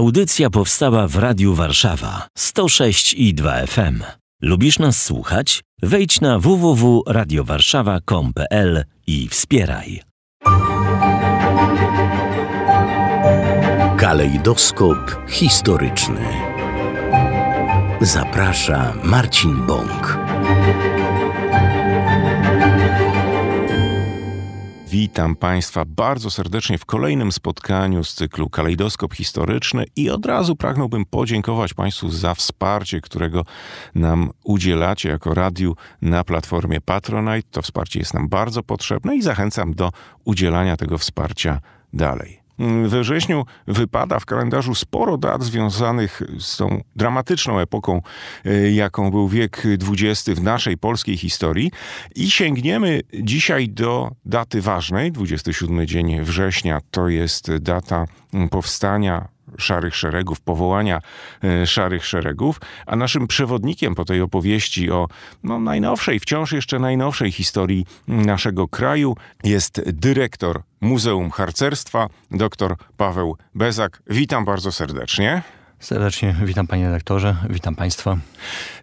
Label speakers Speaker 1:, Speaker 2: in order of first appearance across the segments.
Speaker 1: Audycja powstała w Radiu Warszawa 106 i 2 FM. Lubisz nas słuchać? Wejdź na www.radiowarszawa.com.pl i wspieraj.
Speaker 2: Kalejdoskop historyczny. Zaprasza Marcin Bąk. Witam Państwa bardzo serdecznie w kolejnym spotkaniu z cyklu Kalejdoskop Historyczny i od razu pragnąłbym podziękować Państwu za wsparcie, którego nam udzielacie jako radiu na platformie Patronite. To wsparcie jest nam bardzo potrzebne i zachęcam do udzielania tego wsparcia dalej. Mm, we wrześniu wypada w kalendarzu sporo dat związanych z tą dramatyczną epoką, e, jaką był wiek XX w naszej polskiej historii. I sięgniemy dzisiaj do daty ważnej, 27 dzień września, to jest data mm, powstania szarych szeregów, powołania e, szarych szeregów, a naszym przewodnikiem po tej opowieści o no, najnowszej, wciąż jeszcze najnowszej historii naszego kraju jest dyrektor Muzeum Harcerstwa, dr Paweł Bezak. Witam bardzo serdecznie. Serdecznie witam panie redaktorze, witam państwa.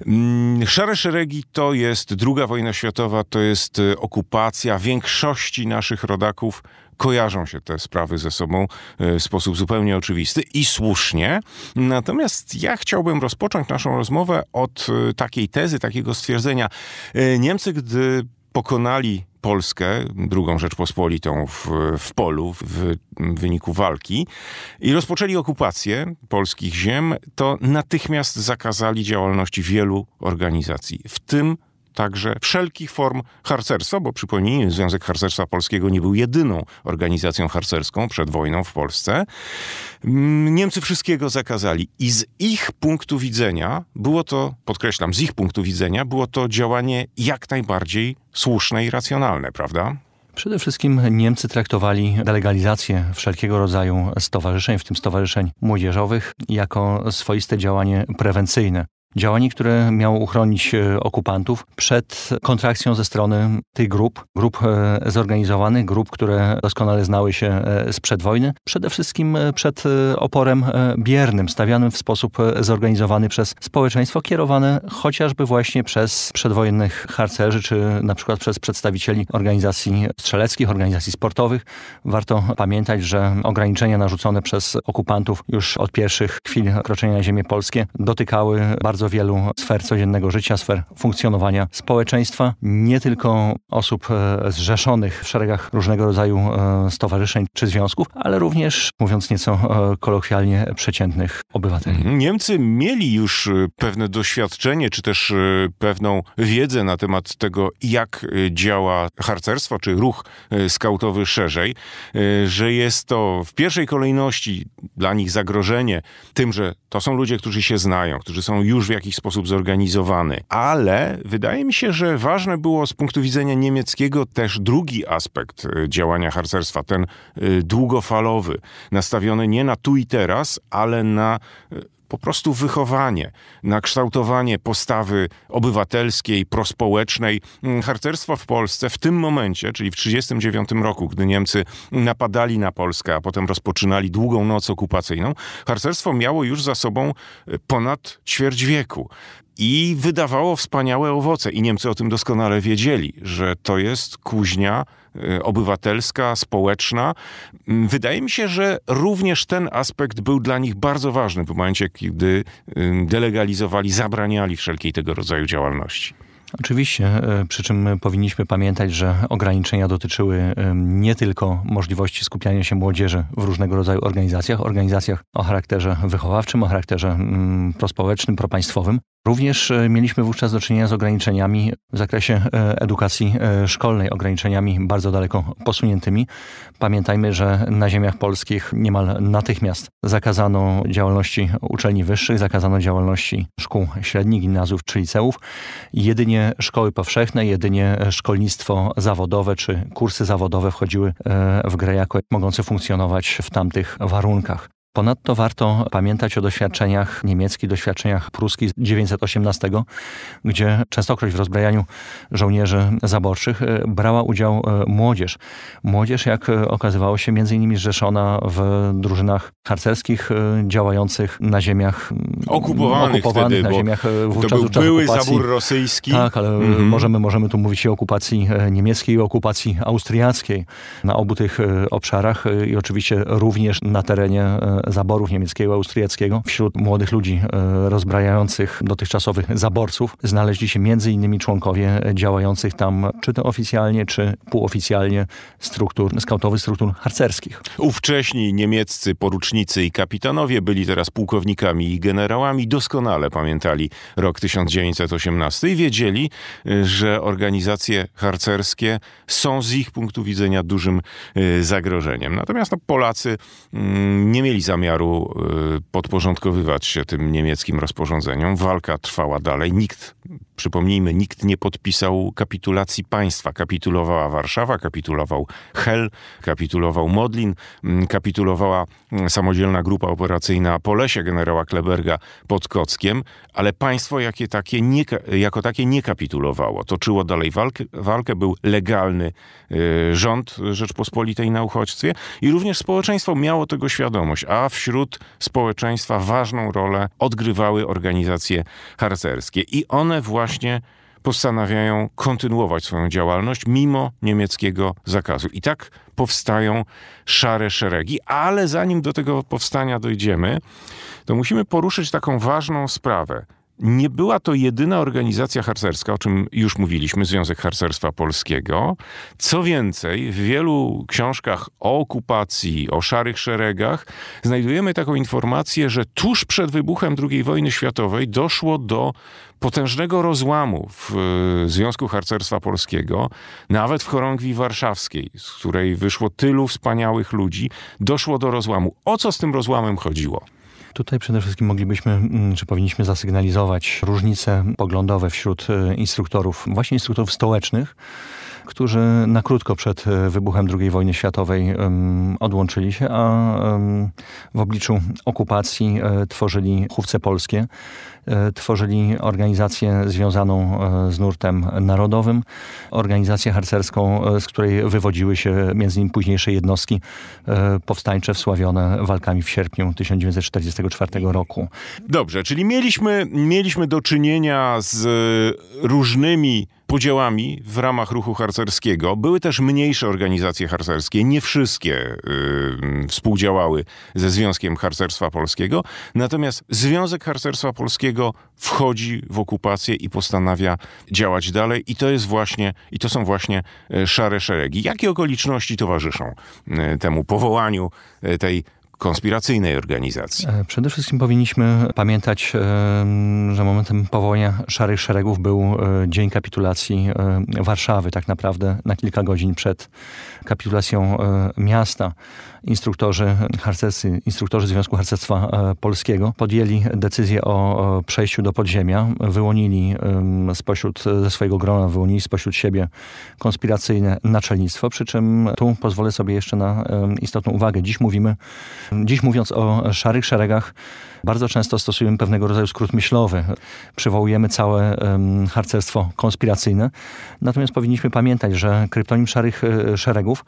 Speaker 2: Mm, szare szeregi to jest druga wojna światowa, to jest e, okupacja większości naszych rodaków kojarzą się te sprawy ze sobą e, w sposób zupełnie oczywisty i słusznie. Natomiast ja chciałbym rozpocząć naszą rozmowę od e, takiej tezy, takiego stwierdzenia. E, Niemcy, gdy pokonali Polskę, drugą Rzeczpospolitą w, w polu w, w, wyniku walki i rozpoczęli okupację polskich ziem, to natychmiast zakazali działalności wielu organizacji, w tym także wszelkich form harcerstwa, bo przypomnijmy, Związek Harcerstwa Polskiego nie był jedyną organizacją harcerską przed wojną w Polsce. Mm, Niemcy wszystkiego zakazali i z ich punktu widzenia było to, podkreślam, z ich punktu widzenia było to działanie jak najbardziej słuszne i racjonalne, prawda?
Speaker 1: Przede wszystkim Niemcy traktowali delegalizację wszelkiego rodzaju stowarzyszeń, w tym stowarzyszeń młodzieżowych, jako swoiste działanie prewencyjne. Działanie, które miało uchronić e, okupantów przed kontrakcją ze strony tych grup, grup e, zorganizowanych, grup, które doskonale znały się e, sprzed wojny, przede wszystkim przed oporem biernym, stawianym w sposób zorganizowany przez społeczeństwo, kierowane chociażby właśnie przez przedwojennych harcerzy, czy na przykład przez przedstawicieli organizacji strzeleckich, organizacji sportowych. Warto pamiętać, że ograniczenia narzucone przez okupantów już od pierwszych chwil kroczenia na ziemię polskie dotykały bardzo bardzo wielu sfer codziennego życia, sfer funkcjonowania społeczeństwa, nie tylko osób e, zrzeszonych w szeregach różnego rodzaju e, stowarzyszeń czy związków, ale również, mówiąc nieco e, kolokwialnie, przeciętnych obywateli.
Speaker 2: Mhm. Niemcy mieli już pewne doświadczenie, czy też pewną wiedzę na temat tego, jak działa harcerstwo, czy ruch skautowy szerzej, że jest to w pierwszej kolejności dla nich zagrożenie tym, że to są ludzie, którzy się znają, którzy są już w jakiś sposób zorganizowany. Ale wydaje mi się, że ważne było z punktu widzenia niemieckiego też drugi aspekt y, działania harcerstwa, ten y, długofalowy, nastawiony nie na tu i teraz, ale na y, po prostu wychowanie, na kształtowanie postawy obywatelskiej, prospołecznej. Mm, harcerstwo w Polsce w tym momencie, czyli w 1939 roku, gdy Niemcy napadali na Polskę, a potem rozpoczynali długą noc okupacyjną, harcerstwo miało już za sobą e, ponad ćwierć wieku i wydawało wspaniałe owoce. I Niemcy o tym doskonale wiedzieli, że to jest kuźnia Y, obywatelska, społeczna. Mm, wydaje mi się, że również ten aspekt był dla nich bardzo ważny w momencie, kiedy y, delegalizowali, zabraniali wszelkiej tego rodzaju działalności.
Speaker 1: Oczywiście, y, przy czym powinniśmy pamiętać, że ograniczenia dotyczyły nie tylko możliwości skupiania się młodzieży w różnego rodzaju organizacjach, organizacjach o charakterze wychowawczym, o charakterze mm, prospołecznym, propaństwowym, Również e, mieliśmy wówczas do czynienia z ograniczeniami w zakresie e, edukacji e, szkolnej, ograniczeniami bardzo daleko posuniętymi. Pamiętajmy, że na ziemiach polskich niemal natychmiast zakazano działalności uczelni wyższych, zakazano działalności szkół średnich, gimnazjów czy liceów. Jedynie szkoły powszechne, jedynie szkolnictwo zawodowe czy kursy zawodowe wchodziły w grę jako mogące funkcjonować w tamtych warunkach. Ponadto warto pamiętać o doświadczeniach niemieckich, doświadczeniach pruskich z 1918, gdzie częstokroć w rozbrajaniu żołnierzy zaborczych e, brała udział e, młodzież. Młodzież, jak e, okazywało się, między innymi zrzeszona w drużynach harcerskich działających na ziemiach okupowanych, okupowanych wtedy, na ziemiach wówczas to był były zabór
Speaker 2: rosyjski. Tak, ale mhm. możemy,
Speaker 1: możemy tu mówić o okupacji niemieckiej i okupacji austriackiej na obu tych obszarach i oczywiście również na terenie zaborów niemieckiego, austriackiego. Wśród młodych ludzi e, rozbrajających dotychczasowych zaborców znaleźli się m.in. członkowie działających tam czy to oficjalnie, czy półoficjalnie struktur, skautowych struktur harcerskich.
Speaker 2: Ówcześni niemieccy porucznicy i kapitanowie byli teraz pułkownikami i generałami, doskonale pamiętali rok 1918 i wiedzieli, e, że organizacje harcerskie są z ich punktu widzenia dużym e, zagrożeniem. Natomiast no, Polacy mm, nie mieli zamiaru y, podporządkowywać się tym niemieckim rozporządzeniom. Walka trwała dalej. Nikt, przypomnijmy, nikt nie podpisał kapitulacji państwa. Kapitulowała Warszawa, kapitulował Hel, kapitulował Modlin, mm, kapitulowała mm, samodzielna grupa operacyjna Polesie generała Kleberga pod Kockiem, ale państwo jakie takie nie, jako takie nie kapitulowało. Toczyło dalej walkę, walkę był legalny y, rząd Rzeczpospolitej na uchodźstwie i również społeczeństwo miało tego świadomość, a a wśród społeczeństwa ważną rolę odgrywały organizacje harcerskie. I one właśnie postanawiają kontynuować swoją działalność mimo niemieckiego zakazu. I tak powstają szare szeregi, ale zanim do tego powstania dojdziemy, to musimy poruszyć taką ważną sprawę. Nie była to jedyna organizacja harcerska, o czym już mówiliśmy, Związek Harcerstwa Polskiego. Co więcej, w wielu książkach o okupacji, o szarych szeregach, znajdujemy taką informację, że tuż przed wybuchem II wojny światowej doszło do potężnego rozłamu w e, Związku Harcerstwa Polskiego, nawet w chorągwi warszawskiej, z której wyszło tylu wspaniałych ludzi, doszło do rozłamu. O co z tym rozłamem chodziło?
Speaker 1: Tutaj przede wszystkim moglibyśmy, mm, czy powinniśmy zasygnalizować różnice poglądowe wśród y, instruktorów, właśnie instruktorów stołecznych, którzy na krótko przed e, wybuchem II wojny światowej odłączyli się, a w obliczu okupacji e, tworzyli chówce polskie, e, tworzyli organizację związaną z nurtem narodowym, organizację harcerską, z której wywodziły się między innymi późniejsze jednostki powstańcze wsławione walkami w sierpniu 1944 roku.
Speaker 2: Dobrze, czyli mieliśmy, mieliśmy do czynienia z różnymi podziałami w ramach ruchu harcerskiego. Były też mniejsze organizacje harcerskie, nie wszystkie y, współdziałały ze Związkiem Harcerstwa Polskiego, natomiast Związek Harcerstwa Polskiego wchodzi w okupację i postanawia działać dalej i to jest właśnie, i to są właśnie e, szare szeregi. Jakie okoliczności towarzyszą e, temu powołaniu e, tej konspiracyjnej organizacji. E, przede
Speaker 1: wszystkim powinniśmy pamiętać, e, że momentem powołania Szarych Szeregów był e, dzień kapitulacji Warszawy, tak naprawdę na kilka godzin przed kapitulacją miasta. Instruktorzy harcercy, instruktorzy Związku Harcerstwa Polskiego podjęli decyzję o przejściu do podziemia. Wyłonili spośród, ze swojego grona, wyłonili spośród siebie konspiracyjne naczelnictwo, przy czym tu pozwolę sobie jeszcze na istotną uwagę. Dziś mówimy Dziś mówiąc o szarych szeregach, bardzo często stosujemy pewnego rodzaju skrót myślowy, przywołujemy całe harcerstwo konspiracyjne. Natomiast powinniśmy pamiętać, że kryptonim szarych e, szeregów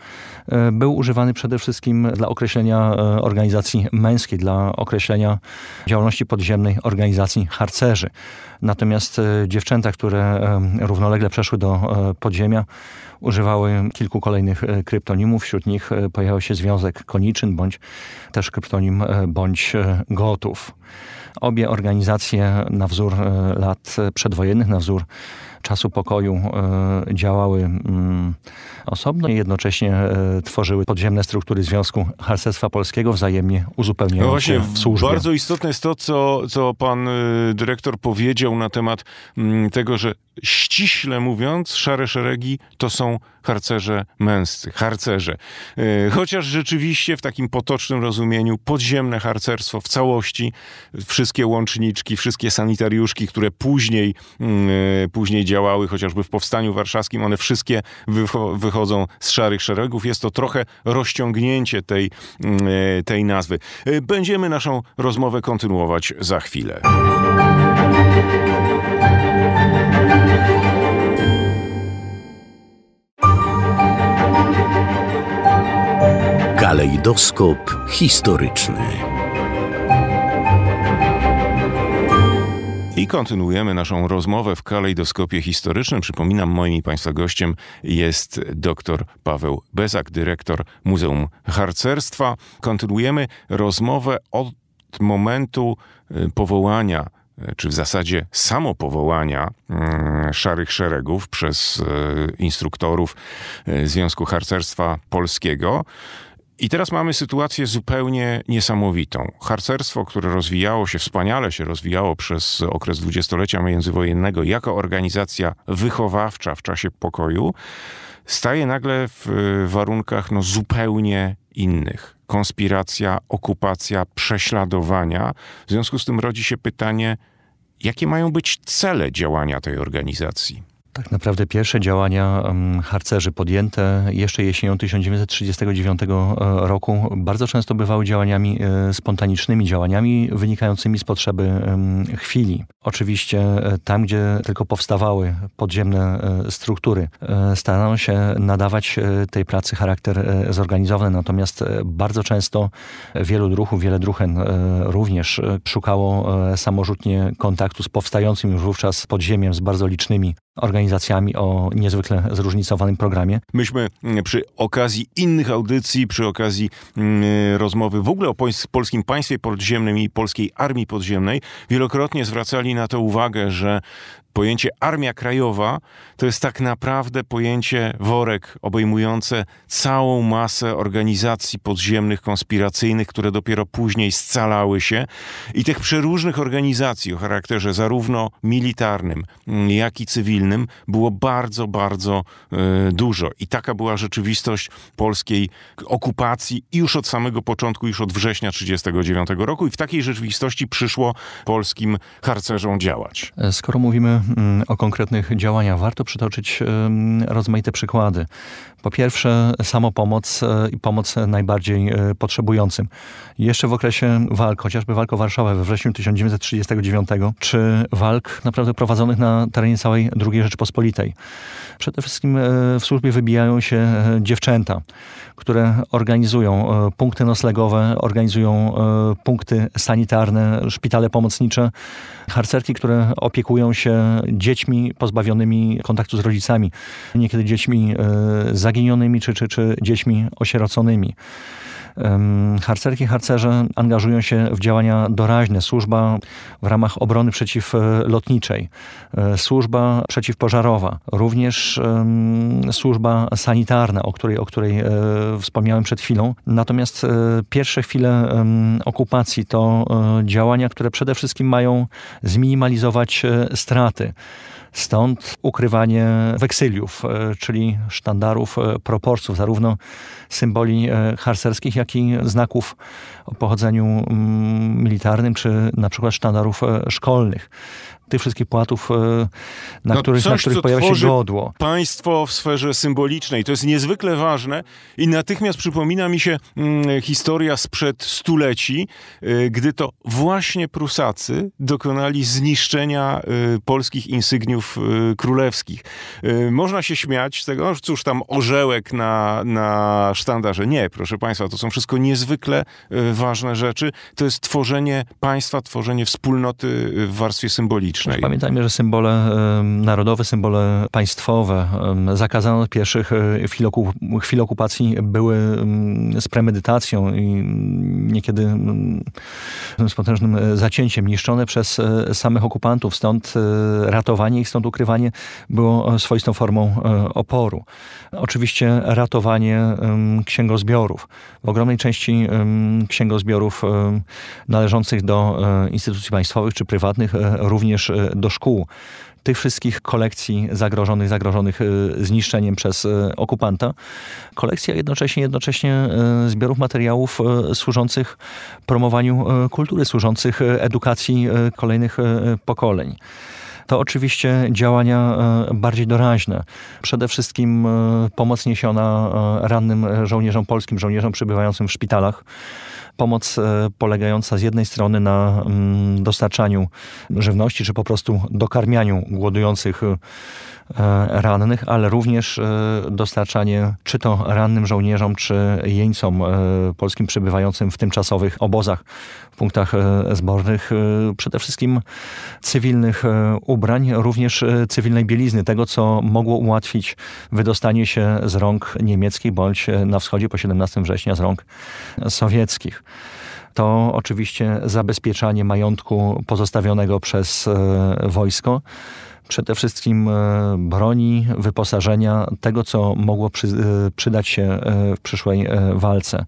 Speaker 1: e, był używany przede wszystkim dla określenia e, organizacji męskiej, dla określenia działalności podziemnej organizacji harcerzy. Natomiast dziewczęta, które równolegle przeszły do podziemia, używały kilku kolejnych kryptonimów. Wśród nich pojawił się związek koniczyn, bądź też kryptonim bądź gotów. Obie organizacje na wzór e, lat przedwojennych, na wzór czasu pokoju e, działały mm, osobno i jednocześnie e, tworzyły podziemne struktury Związku Harcerstwa Polskiego, wzajemnie uzupełniające no właśnie, w służbie. Bardzo
Speaker 2: istotne jest to, co, co pan e, dyrektor powiedział na temat mm, tego, że ściśle mówiąc, szare szeregi to są harcerze męscy, harcerze. Chociaż rzeczywiście w takim potocznym rozumieniu podziemne harcerstwo w całości, wszystkie łączniczki, wszystkie sanitariuszki, które później, mm, później działały chociażby w Powstaniu Warszawskim, one wszystkie wycho wychodzą z szarych szeregów. Jest to trochę rozciągnięcie tej, mm, e, tej nazwy. E, będziemy naszą rozmowę kontynuować za chwilę. Kalejdoskop historyczny. I kontynuujemy naszą rozmowę w kalejdoskopie historycznym. Przypominam, moim i Państwa gościem jest dr Paweł Bezak, dyrektor Muzeum Harcerstwa. Kontynuujemy rozmowę od momentu y, powołania y, czy w zasadzie samopowołania mm, szarych szeregów przez y, instruktorów Związku Harcerstwa Polskiego i teraz mamy sytuację zupełnie niesamowitą. Harcerstwo, które rozwijało się, wspaniale się rozwijało przez okres dwudziestolecia międzywojennego jako organizacja wychowawcza w czasie pokoju, staje nagle w y, warunkach no, zupełnie innych. Konspiracja, okupacja, prześladowania. W związku z tym rodzi się pytanie, jakie mają być cele działania tej organizacji?
Speaker 1: Tak naprawdę pierwsze działania harcerzy podjęte jeszcze jesienią 1939 e, roku bardzo często bywały działaniami e, spontanicznymi, działaniami wynikającymi z potrzeby chwili. Oczywiście e, tam, gdzie tylko powstawały podziemne struktury, starano się nadawać tej pracy charakter zorganizowany, natomiast bardzo często wielu druhów, wiele druhen również szukało samorzutnie kontaktu z powstającym już wówczas podziemiem, z bardzo licznymi organizacjami o niezwykle zróżnicowanym programie.
Speaker 2: Myśmy mm, przy okazji innych audycji, przy okazji mm, rozmowy w ogóle o polskim państwie podziemnym i polskiej armii podziemnej, wielokrotnie zwracali na to uwagę, że Pojęcie Armia Krajowa to jest tak naprawdę pojęcie worek obejmujące całą masę organizacji podziemnych, konspiracyjnych, które dopiero później scalały się i tych przeróżnych organizacji o charakterze zarówno militarnym, mm, jak i cywilnym było bardzo, bardzo y, dużo. I taka była rzeczywistość polskiej okupacji już od samego początku, już od września 1939 roku i w takiej rzeczywistości przyszło polskim harcerzom działać.
Speaker 1: E, skoro mówimy Mm, o konkretnych działaniach warto przytoczyć mm, rozmaite przykłady. Po pierwsze, samopomoc e, i pomoc najbardziej e, potrzebującym. Jeszcze w okresie walk, chociażby walk o Warszawę we wrześniu 1939, czy walk naprawdę prowadzonych na terenie całej II Rzeczypospolitej. Przede wszystkim e, w służbie wybijają się dziewczęta, które organizują punkty noclegowe, organizują punkty sanitarne, szpitale pomocnicze, harcerki, które opiekują się dziećmi pozbawionymi kontaktu z rodzicami, niekiedy dziećmi e, zaginionymi czy, czy, czy dziećmi osieroconymi. Harcerki, harcerze angażują się w działania doraźne. Służba w ramach obrony przeciwlotniczej, e, e, służba przeciwpożarowa, również służba sanitarna, o której, o której e, wspomniałem przed chwilą. Natomiast pierwsze chwile okupacji to działania, które przede wszystkim mają zminimalizować straty. Stąd ukrywanie weksyliów, e, czyli sztandarów, e, proporców, zarówno symboli e, harcerskich, jak i znaków o pochodzeniu mm, militarnym, czy na przykład sztandarów szkolnych tych wszystkich płatów, e, na no których, coś, na których pojawia się godło.
Speaker 2: Państwo w sferze symbolicznej to jest niezwykle ważne i natychmiast przypomina mi się hmm, historia sprzed stuleci, y, gdy to właśnie Prusacy dokonali zniszczenia y, polskich insygniów y, królewskich. można się śmiać z tego, no cóż tam orzełek na, na sztandarze. Nie, proszę Państwa, to są wszystko niezwykle ważne rzeczy. To jest tworzenie państwa, tworzenie wspólnoty w warstwie symbolicznej publicznej. Znaczy,
Speaker 1: pamiętajmy, że symbole narodowe, symbole państwowe zakazane od pierwszych e, chwil, chwil okupacji były z premedytacją i niekiedy z potężnym e, zacięciem niszczone przez e, samych okupantów. Stąd ratowanie ich, stąd ukrywanie było swoistą formą oporu. Oczywiście ratowanie księgozbiorów. W ogromnej części księgozbiorów należących do instytucji państwowych czy prywatnych również E, do szkół tych wszystkich kolekcji zagrożonych, zagrożonych e, zniszczeniem przez e, okupanta. Kolekcja jednocześnie, jednocześnie zbiorów materiałów służących promowaniu kultury, służących edukacji kolejnych pokoleń to oczywiście działania bardziej doraźne. Przede wszystkim pomoc niesiona rannym żołnierzom polskim, żołnierzom przebywającym w szpitalach pomoc e, polegająca z jednej strony na mm, dostarczaniu żywności, czy po prostu dokarmianiu głodujących e, rannych, ale również e, dostarczanie czy to rannym żołnierzom, czy jeńcom polskim przebywającym w tymczasowych obozach, w punktach zbornych, przede wszystkim cywilnych ubrań, również cywilnej bielizny, tego co mogło ułatwić wydostanie się z rąk niemieckich bądź na wschodzie po 17 września z rąk sowieckich to oczywiście zabezpieczanie majątku pozostawionego przez e, wojsko przede wszystkim e, broni, wyposażenia, tego, co mogło przy, e, przydać się w przyszłej walce.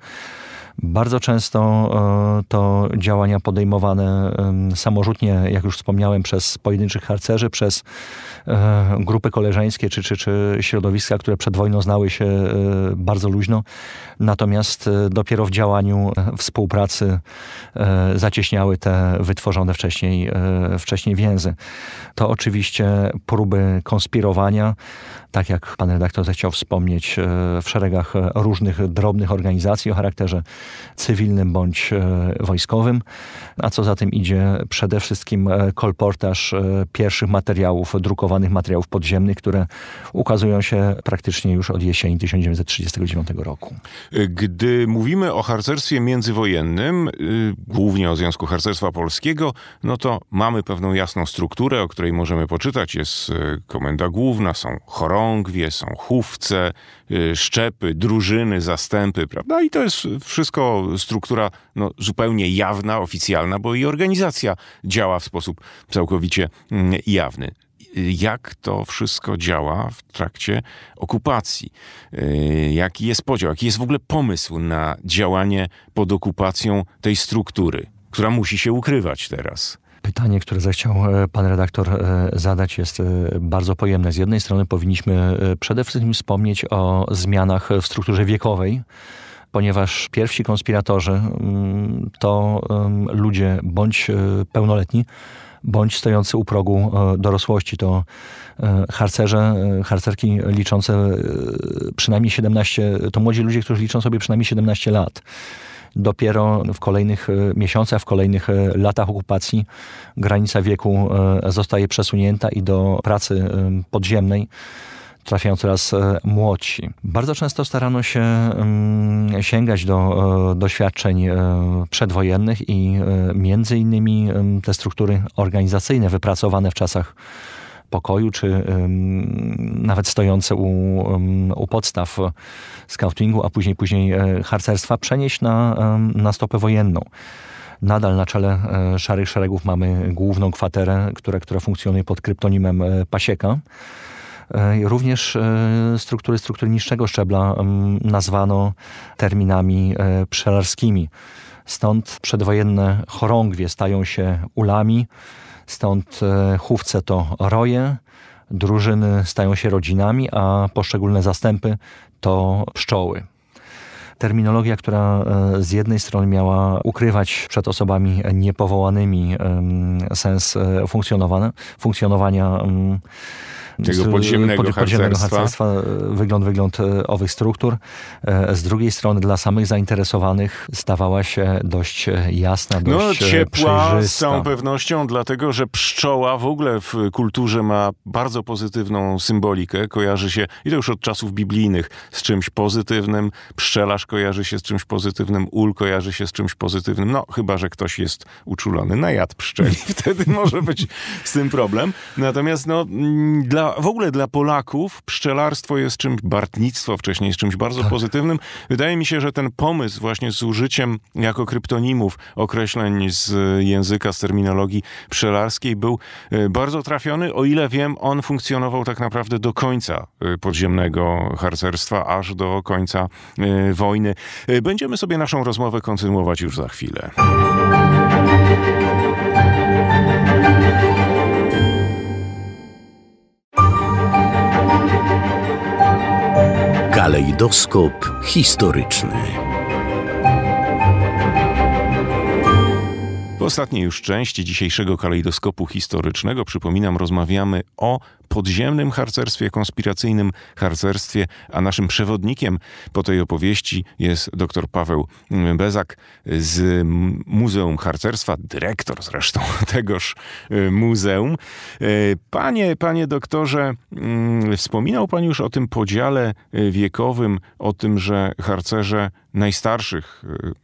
Speaker 1: Bardzo często e, to działania podejmowane samorzutnie, jak już wspomniałem, przez pojedynczych harcerzy, przez e, grupy koleżeńskie czy, czy, czy środowiska, które przed wojną znały się e, bardzo luźno. Natomiast dopiero w działaniu współpracy zacieśniały te wytworzone wcześniej, wcześniej więzy. To oczywiście próby konspirowania, tak jak pan redaktor zechciał wspomnieć, w szeregach różnych drobnych organizacji o charakterze cywilnym bądź e, wojskowym, a co za tym idzie przede wszystkim e, kolportaż e, pierwszych materiałów, drukowanych materiałów podziemnych, które ukazują się praktycznie już od jesieni 1939 roku.
Speaker 2: Gdy mówimy o harcerstwie międzywojennym, y, głównie o Związku Harcerstwa Polskiego, no to mamy pewną jasną strukturę, o której możemy poczytać. Jest y, komenda główna, są chorągwie, są chówce, Y, szczepy, drużyny, zastępy, prawda? I to jest wszystko struktura no, zupełnie jawna, oficjalna, bo i organizacja działa w sposób całkowicie mm, jawny jak to wszystko działa w trakcie okupacji. Y, jaki jest podział, jaki jest w ogóle pomysł na działanie pod okupacją tej struktury, która musi się ukrywać teraz?
Speaker 1: pytanie, które zechciał e, pan redaktor e, zadać, jest e, bardzo pojemne. Z jednej strony powinniśmy przede wszystkim wspomnieć o zmianach w strukturze wiekowej ponieważ pierwsi konspiratorzy mm, to ludzie bądź pełnoletni, bądź stojący u progu dorosłości. To harcerze, harcerki liczące przynajmniej 17, to młodzi ludzie, którzy liczą sobie przynajmniej 17 lat. Dopiero w kolejnych e, miesiącach, w kolejnych e, latach okupacji granica wieku e, zostaje przesunięta i do pracy podziemnej trafiają coraz młodsi. Bardzo często starano się mm, sięgać do doświadczeń przedwojennych i między innymi te struktury organizacyjne wypracowane w czasach pokoju, czy nawet stojące u, u podstaw scoutingu, a później później e, harcerstwa, przenieść na, na stopę wojenną nadal na czele e, szarych szeregów mamy główną kwaterę, która, która funkcjonuje pod kryptonimem e, Pasieka. Również struktury, struktury niższego szczebla nazwano terminami pszczelarskimi. Stąd przedwojenne chorągwie stają się ulami, Stąd e, chówce to roje, drużyny stają się rodzinami, a poszczególne zastępy to pszczoły terminologia, która e, z jednej strony miała ukrywać przed osobami niepowołanymi sens e, funkcjonowania tego podziemnego, pod, podziemnego harcerstwa. E, wygląd, wygląd e, owych struktur. E, z drugiej strony dla samych zainteresowanych stawała się dość jasna, no, dość no, ciepła przejrzysta. z całą
Speaker 2: pewnością, dlatego że pszczoła w ogóle w kulturze ma bardzo pozytywną symbolikę. Kojarzy się, i to już od czasów biblijnych, z czymś pozytywnym. Pszczelarz kojarzy się z czymś pozytywnym, ul kojarzy się z czymś pozytywnym. No, chyba, że ktoś jest uczulony na jad pszczeli. Wtedy może być z tym problem. Natomiast no, dla dla, w ogóle dla Polaków pszczelarstwo jest czymś, bartnictwo wcześniej jest czymś bardzo tak. pozytywnym. Wydaje mi się, że ten pomysł właśnie z użyciem jako kryptonimów określeń z języka, z terminologii pszczelarskiej był y, bardzo trafiony. O ile wiem, on funkcjonował tak naprawdę do końca y, podziemnego harcerstwa, aż do końca y, wojny. Będziemy sobie naszą rozmowę kontynuować już za chwilę. Kalejdoskop historyczny. W ostatniej już części dzisiejszego kalejdoskopu historycznego, przypominam, rozmawiamy o podziemnym harcerstwie konspiracyjnym, harcerstwie, a naszym przewodnikiem po tej opowieści jest dr Paweł Bezak z Muzeum Harcerstwa, dyrektor zresztą tegoż y, muzeum. Y, panie, panie doktorze, mm, wspominał pan już o tym podziale y, wiekowym, o tym, że harcerze najstarszych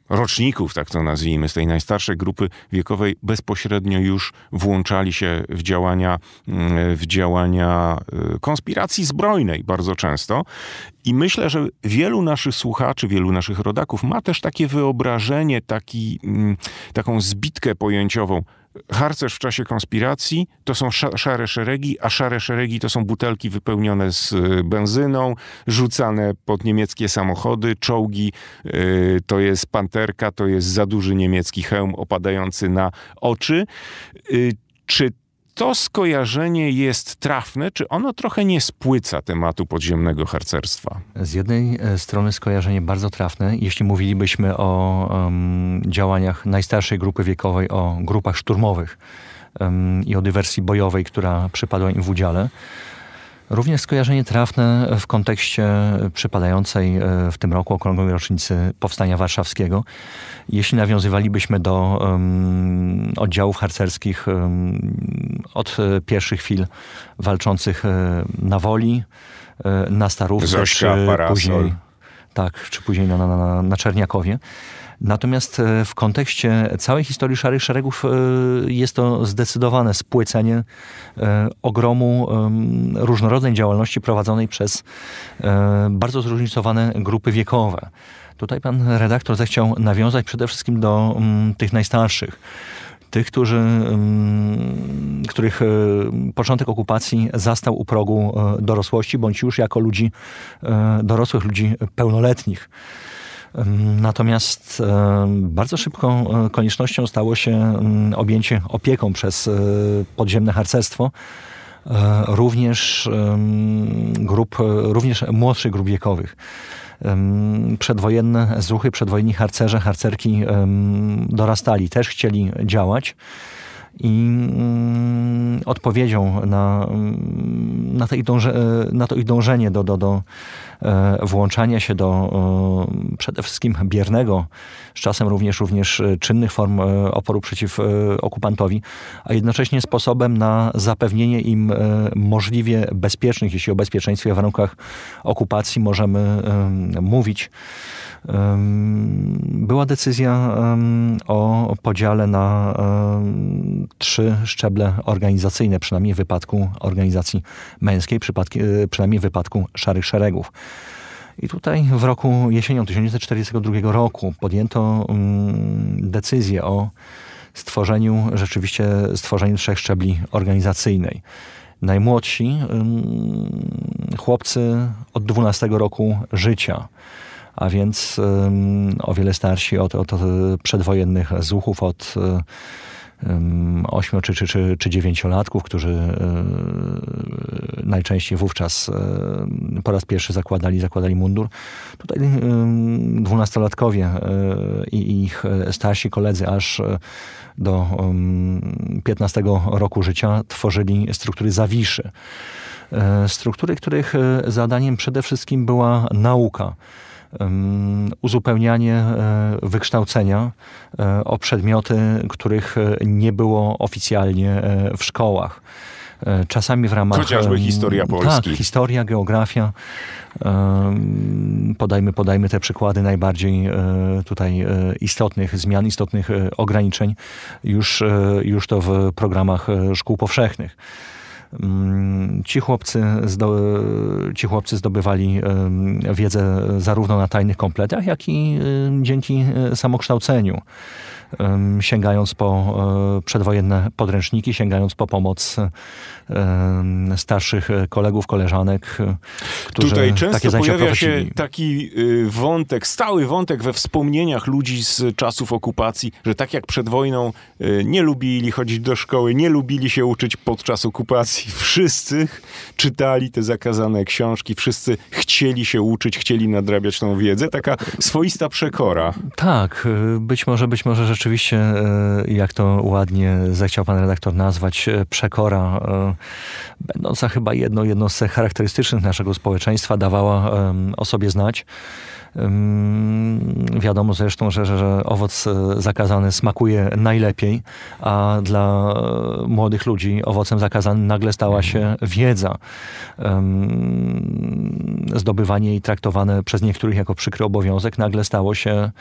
Speaker 2: roczników, tak to nazwijmy, z tej najstarszej grupy wiekowej bezpośrednio już włączali się w działania, w działania działania y, konspiracji zbrojnej bardzo często. I myślę, że wielu naszych słuchaczy, wielu naszych rodaków ma też takie wyobrażenie, taki, mm, taką zbitkę pojęciową. Harcerz w czasie konspiracji to są szare szeregi, a szare szeregi to są butelki wypełnione z y, benzyną, rzucane pod niemieckie samochody, czołgi, y, to jest panterka, to jest za duży niemiecki hełm opadający na oczy. Czy to skojarzenie jest trafne, czy ono trochę nie spłyca tematu podziemnego harcerstwa?
Speaker 1: Z jednej e, strony skojarzenie bardzo trafne. Jeśli mówilibyśmy o um, działaniach najstarszej grupy wiekowej, o grupach szturmowych um, i o dywersji bojowej, która przypadła im w udziale, Również skojarzenie trafne w kontekście przypadającej e, w tym roku okrągłej rocznicy Powstania Warszawskiego. Jeśli nawiązywalibyśmy do um, oddziałów harcerskich um, od e, pierwszych chwil walczących e, na woli, na Starówce, czy później, tak, czy później na, na, na Czerniakowie, Natomiast e, w kontekście całej historii Szarych Szeregów e, jest to zdecydowane spłycenie e, ogromu różnorodnej działalności prowadzonej przez bardzo zróżnicowane grupy wiekowe. Tutaj pan redaktor zechciał nawiązać przede wszystkim do tych najstarszych tych, którzy, których początek okupacji zastał u progu dorosłości, bądź już jako ludzi dorosłych, ludzi pełnoletnich. Natomiast e, bardzo szybką e, koniecznością stało się mm, objęcie opieką przez e, podziemne harcerstwo również grup, również młodszych grup wiekowych. Przedwojenne zruchy, przedwojenni harcerze, harcerki dorastali, też chcieli działać. I mm, odpowiedzią na, mm, na, to, ich dąże, na to ich dążenie do, do, do E, włączania się do e, przede wszystkim biernego, z czasem również, również e, czynnych form oporu przeciw okupantowi, a jednocześnie sposobem na zapewnienie im możliwie bezpiecznych, jeśli o bezpieczeństwie w warunkach okupacji możemy mówić, była decyzja o podziale na trzy szczeble organizacyjne, przynajmniej w wypadku organizacji męskiej, e, przynajmniej w wypadku Szarych Szeregów. I tutaj w roku jesienią 1942 roku podjęto decyzję o stworzeniu, rzeczywiście stworzeniu trzech szczebli organizacyjnej. Najmłodsi chłopcy od 12 roku życia a więc o wiele starsi od, od e, przedwojennych zuchów, od 8 e, czy, czy, czy, czy którzy e, najczęściej wówczas po raz pierwszy zakładali, zakładali mundur. Tutaj dwunastolatkowie i ich starsi koledzy aż do 15 roku życia tworzyli struktury zawiszy. Struktury, których zadaniem przede wszystkim była nauka uzupełnianie e, wykształcenia e, o przedmioty, których e, nie było oficjalnie w szkołach czasami w ramach... Chociażby historia tak, Polski. Tak, historia, geografia. Podajmy, podajmy te przykłady najbardziej tutaj istotnych zmian, istotnych ograniczeń już, już to w programach szkół powszechnych. Ci chłopcy, zdo, ci chłopcy zdobywali wiedzę zarówno na tajnych kompletach, jak i dzięki e, samokształceniu sięgając po e, przedwojenne podręczniki, sięgając po pomoc e, starszych e, kolegów, koleżanek, którzy Tutaj często pojawia się
Speaker 2: taki y, wątek, stały wątek we wspomnieniach ludzi z czasów okupacji, że tak jak przed wojną y, nie lubili chodzić do szkoły, nie lubili się uczyć podczas okupacji, wszyscy czytali te zakazane książki, wszyscy chcieli się uczyć, chcieli nadrabiać tą wiedzę, taka swoista przekora.
Speaker 1: Tak, y, być może, być może rzeczywiście, e, jak to ładnie zechciał pan redaktor nazwać, e, przekora, e, będąca chyba jedno, jedno z cech charakterystycznych naszego społeczeństwa, dawała o sobie znać. Wiadomo zresztą, że, że, że owoc zakazany smakuje najlepiej, a dla młodych ludzi owocem zakazanym nagle stała się wiedza. Zdobywanie jej traktowane przez niektórych jako przykry obowiązek nagle stało się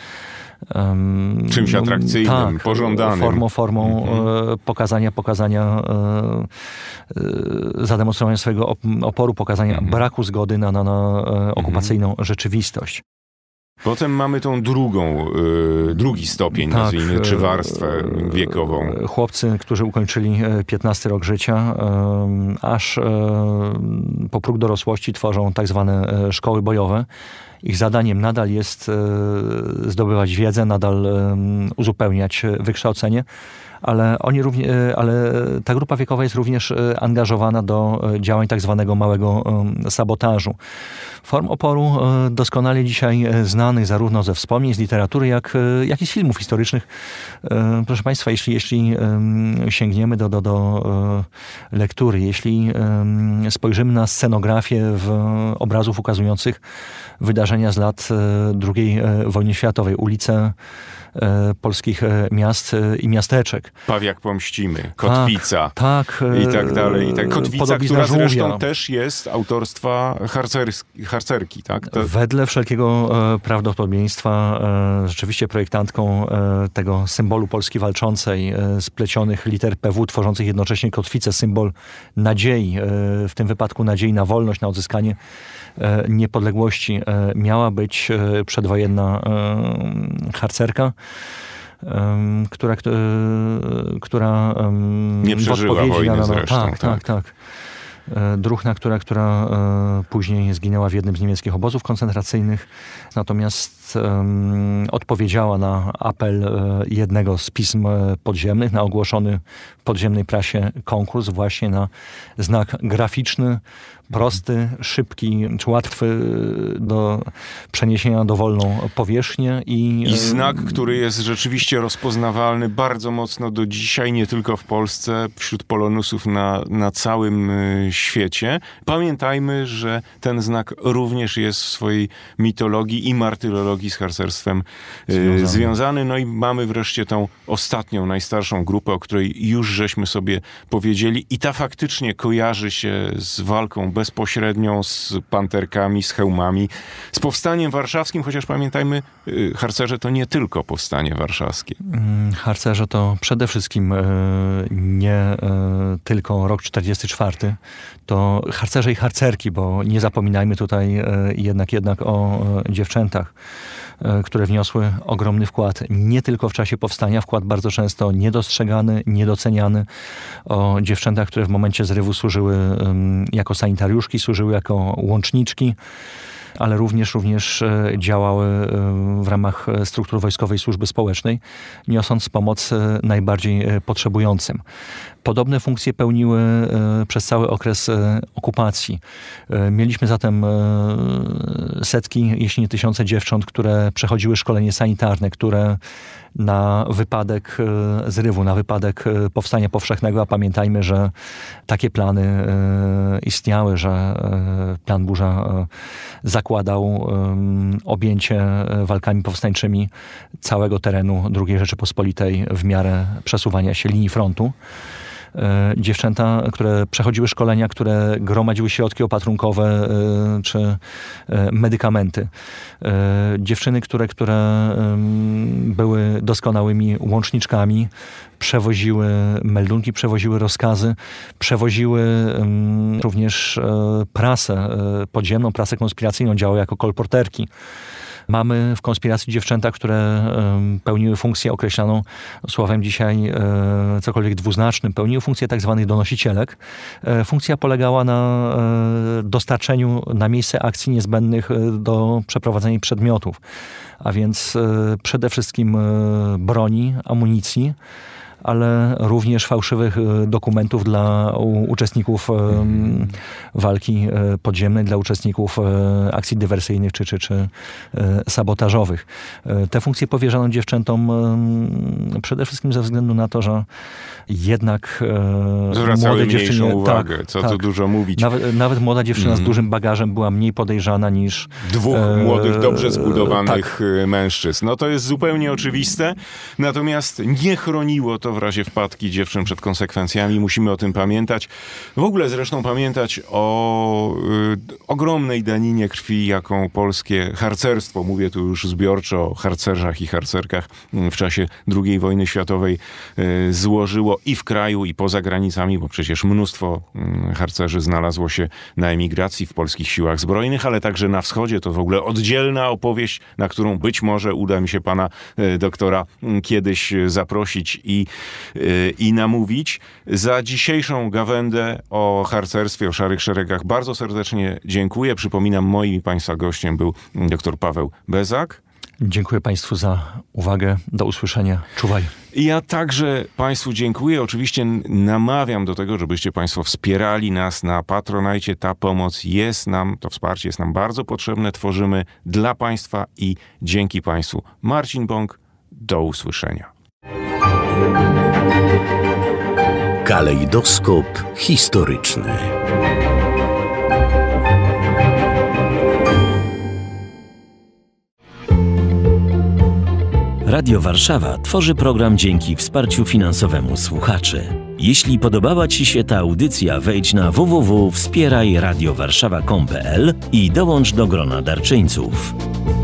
Speaker 1: czymś no, atrakcyjnym, tak, pożądanym. Formą, formą mhm. E, pokazania, pokazania, e, e, zademonstrowania swojego oporu, pokazania mhm. braku zgody na, na, na mhm. okupacyjną mhm. rzeczywistość.
Speaker 2: Potem mamy tą drugą, drugi stopień, tak, nazwijmy, czy warstwę wiekową. Chłopcy,
Speaker 1: którzy ukończyli 15 rok życia, aż po próg dorosłości tworzą tak zwane szkoły bojowe, ich zadaniem nadal jest e, zdobywać wiedzę, nadal uzupełniać wykształcenie ale, oni równie, e, ale ta grupa wiekowa jest również e, angażowana do e, działań tak zwanego małego sabotażu. Form oporu doskonale dzisiaj znanych zarówno ze wspomnień, z literatury, jak, jak i z filmów historycznych. Proszę Państwa, jeśli, jeśli sięgniemy do, do, do lektury, jeśli spojrzymy na scenografię w obrazów ukazujących wydarzenia z lat II wojny światowej, ulice E, polskich e, miast e, i miasteczek.
Speaker 2: Pawiak Pomścimy, tak, Kotwica tak, tak, i tak dalej. I tak. Kotwica, która żółwia. zresztą też jest autorstwa harcerski, harcerki. Tak? To...
Speaker 1: Wedle wszelkiego prawdopodobieństwa rzeczywiście projektantką tego symbolu Polski walczącej splecionych liter PW tworzących jednocześnie kotwicę, symbol nadziei, w tym wypadku nadziei na wolność, na odzyskanie niepodległości miała być przedwojenna harcerka, która, e, która nie przeżyła wojny na, no, zresztą. tak, tak. tak. tak. E, Druchna, która, która e, później zginęła w jednym z niemieckich obozów koncentracyjnych, natomiast um, odpowiedziała na apel jednego z pism podziemnych, na ogłoszony w podziemnej prasie konkurs właśnie na znak graficzny prosty, szybki czy łatwy y, do przeniesienia dowolną powierzchnię.
Speaker 2: I, I y, znak, który jest rzeczywiście rozpoznawalny bardzo mocno do dzisiaj, nie tylko w Polsce, wśród polonusów na, na całym y, świecie. Pamiętajmy, że ten znak również jest w swojej mitologii i martyrologii z harcerstwem związany. związany. No i mamy wreszcie tą ostatnią, najstarszą grupę, o której już żeśmy sobie powiedzieli i ta faktycznie kojarzy się z walką bezpośrednią z panterkami, z hełmami, z powstaniem warszawskim, chociaż pamiętajmy, y, harcerze to nie tylko powstanie warszawskie.
Speaker 1: Mm, harcerze to przede wszystkim e, nie e, tylko rok 44, to harcerze i harcerki, bo nie zapominajmy tutaj e, jednak, jednak o dziewczętach. E, które wniosły ogromny wkład nie tylko w czasie powstania, wkład bardzo często niedostrzegany, niedoceniany. O dziewczętach, które w momencie zrywu służyły jako sanitariuszki, służyły jako łączniczki ale również, również e, działały e, w ramach struktur wojskowej służby społecznej, niosąc pomoc najbardziej potrzebującym. Podobne funkcje pełniły e, przez cały okres e, okupacji. E, mieliśmy zatem setki, jeśli nie tysiące dziewcząt, które przechodziły szkolenie sanitarne, które na wypadek zrywu, na wypadek powstania powszechnego, a pamiętajmy, że takie plany istniały, że plan burza zakładał objęcie walkami powstańczymi całego terenu II Rzeczypospolitej w miarę przesuwania się linii frontu. E, dziewczęta, które przechodziły szkolenia, które gromadziły środki opatrunkowe e, czy e, medykamenty. Dziewczyny, które, które były doskonałymi łączniczkami, przewoziły meldunki, przewoziły rozkazy, przewoziły również prasę podziemną, prasę konspiracyjną, działały jako kolporterki. Mamy w konspiracji dziewczęta, które pełniły funkcję określaną słowem dzisiaj e, cokolwiek dwuznacznym, pełniły funkcję tak zwanych donosicielek. E, funkcja polegała na e, dostarczeniu na miejsce akcji niezbędnych do przeprowadzenia przedmiotów, a więc przede wszystkim broni, amunicji, ale również fałszywych e, dokumentów dla uczestników e, walki e, podziemnej, dla uczestników akcji dywersyjnych czy, czy, czy sabotażowych. Te funkcje powierzano dziewczętom przede wszystkim ze względu na to, że jednak Zwracały młode dziewczyny... Tak, uwagę, tak, co tak. tu dużo mówić. Nawet, nawet młoda dziewczyna mm. z mhm. dużym bagażem była mniej podejrzana niż... Dwóch e, młodych, dobrze zbudowanych
Speaker 2: tak. mężczyzn. No to jest zupełnie oczywiste, natomiast nie chroniło to w razie wpadki dziewczyn przed konsekwencjami. Musimy o tym pamiętać. W ogóle zresztą pamiętać o y, ogromnej daninie krwi, jaką polskie harcerstwo, mówię tu już zbiorczo o harcerzach i harcerkach y, w czasie II wojny światowej y, złożyło i w kraju, i poza granicami, bo przecież mnóstwo y, harcerzy znalazło się na emigracji w polskich siłach zbrojnych, ale także na wschodzie. To w ogóle oddzielna opowieść, na którą być może uda mi się pana y, doktora y, kiedyś zaprosić i Y, i namówić. Za dzisiejszą gawędę o harcerstwie, o szarych szeregach bardzo serdecznie dziękuję. Przypominam, moim Państwa gościem był dr Paweł Bezak.
Speaker 1: Dziękuję Państwu za uwagę. Do usłyszenia. Czuwaj.
Speaker 2: Ja także Państwu dziękuję. Oczywiście namawiam do tego, żebyście Państwo wspierali nas na Patronajcie. Ta pomoc jest nam, to wsparcie jest nam bardzo potrzebne. Tworzymy dla Państwa i dzięki Państwu. Marcin Bąk, do usłyszenia. Kalejdoskop historyczny.
Speaker 1: Radio Warszawa tworzy program dzięki wsparciu finansowemu słuchaczy.
Speaker 2: Jeśli podobała Ci się ta audycja, wejdź na www.wspierajradiowarszawa.pl i dołącz do grona darczyńców.